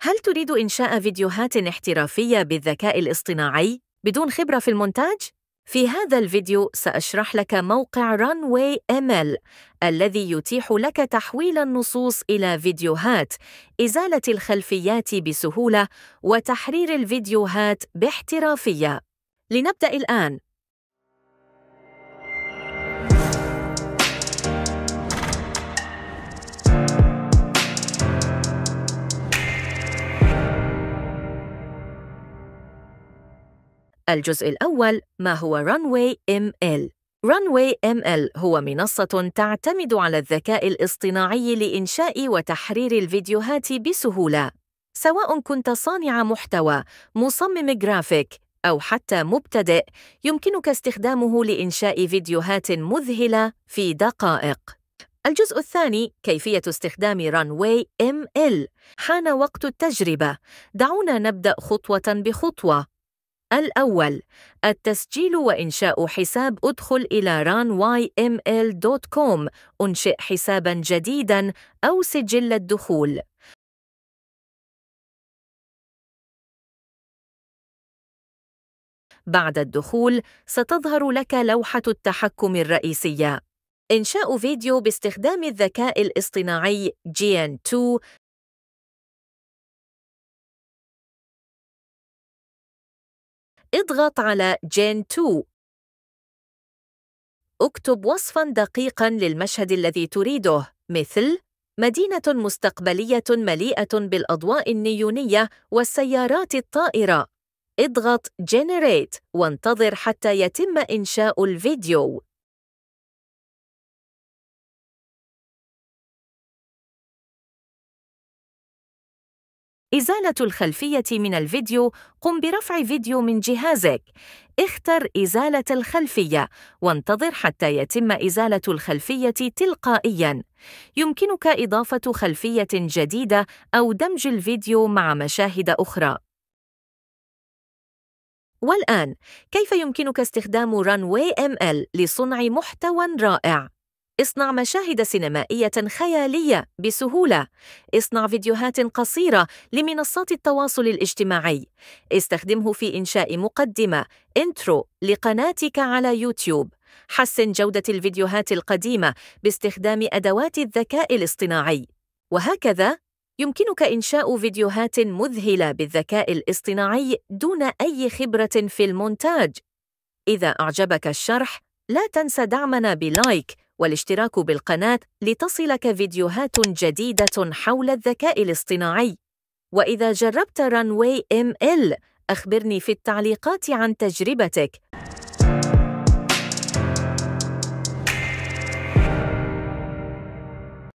هل تريد إنشاء فيديوهات احترافية بالذكاء الاصطناعي بدون خبرة في المونتاج؟ في هذا الفيديو سأشرح لك موقع Runway ML الذي يتيح لك تحويل النصوص إلى فيديوهات، إزالة الخلفيات بسهولة، وتحرير الفيديوهات باحترافية. لنبدأ الآن، الجزء الأول ما هو Runway ML Runway ML هو منصة تعتمد على الذكاء الاصطناعي لإنشاء وتحرير الفيديوهات بسهولة سواء كنت صانع محتوى مصمم جرافيك أو حتى مبتدئ يمكنك استخدامه لإنشاء فيديوهات مذهلة في دقائق الجزء الثاني كيفية استخدام Runway ML حان وقت التجربة دعونا نبدأ خطوة بخطوة الأول التسجيل وإنشاء حساب ادخل إلى runyml.com انشئ حسابا جديدا أو سجل الدخول بعد الدخول ستظهر لك لوحة التحكم الرئيسية إنشاء فيديو باستخدام الذكاء الاصطناعي GN2 اضغط على Gen 2. اكتب وصفاً دقيقاً للمشهد الذي تريده مثل مدينة مستقبلية مليئة بالأضواء النيونية والسيارات الطائرة. اضغط Generate وانتظر حتى يتم إنشاء الفيديو. إزالة الخلفية من الفيديو قم برفع فيديو من جهازك اختر إزالة الخلفية وانتظر حتى يتم إزالة الخلفية تلقائياً يمكنك إضافة خلفية جديدة أو دمج الفيديو مع مشاهد أخرى والآن كيف يمكنك استخدام Runway ML لصنع محتوى رائع؟ اصنع مشاهد سينمائية خيالية بسهولة. اصنع فيديوهات قصيرة لمنصات التواصل الاجتماعي. استخدمه في إنشاء مقدمة انترو لقناتك على يوتيوب. حسن جودة الفيديوهات القديمة باستخدام أدوات الذكاء الاصطناعي. وهكذا يمكنك إنشاء فيديوهات مذهلة بالذكاء الاصطناعي دون أي خبرة في المونتاج. إذا أعجبك الشرح، لا تنسى دعمنا بلايك والاشتراك بالقناة لتصلك فيديوهات جديدة حول الذكاء الاصطناعي وإذا جربت رانوي ام ال أخبرني في التعليقات عن تجربتك